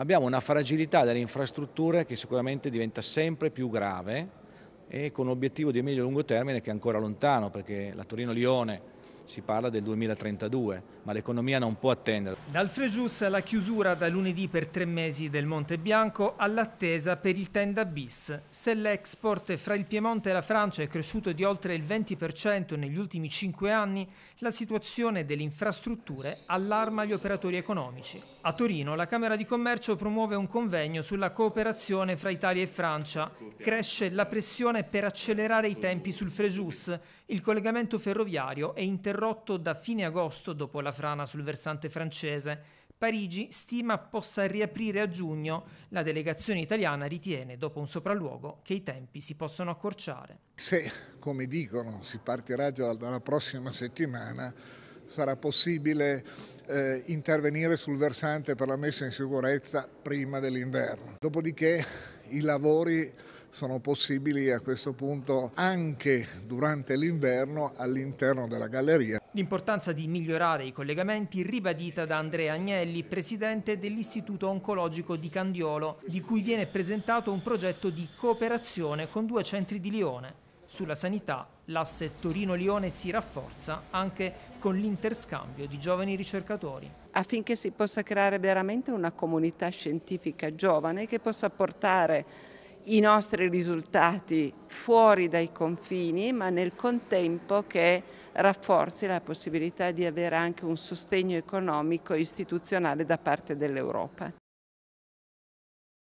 abbiamo una fragilità delle infrastrutture che sicuramente diventa sempre più grave e con un obiettivo di medio e lungo termine che è ancora lontano perché la Torino-Lione si parla del 2032, ma l'economia non può attendere. Dal Frejus alla chiusura da lunedì per tre mesi del Monte Bianco all'attesa per il tenda bis. Se l'export fra il Piemonte e la Francia è cresciuto di oltre il 20% negli ultimi cinque anni, la situazione delle infrastrutture allarma gli operatori economici. A Torino la Camera di Commercio promuove un convegno sulla cooperazione fra Italia e Francia. Cresce la pressione per accelerare i tempi sul Frejus. Il collegamento ferroviario è interrotto interrotto da fine agosto dopo la frana sul versante francese, Parigi stima possa riaprire a giugno. La delegazione italiana ritiene, dopo un sopralluogo, che i tempi si possono accorciare. Se, come dicono, si partirà già dalla prossima settimana, sarà possibile eh, intervenire sul versante per la messa in sicurezza prima dell'inverno. Dopodiché i lavori sono possibili a questo punto anche durante l'inverno all'interno della galleria. L'importanza di migliorare i collegamenti ribadita da Andrea Agnelli, presidente dell'Istituto Oncologico di Candiolo, di cui viene presentato un progetto di cooperazione con due centri di Lione. Sulla sanità, l'asse Torino-Lione si rafforza anche con l'interscambio di giovani ricercatori affinché si possa creare veramente una comunità scientifica giovane che possa portare i nostri risultati fuori dai confini, ma nel contempo che rafforzi la possibilità di avere anche un sostegno economico e istituzionale da parte dell'Europa.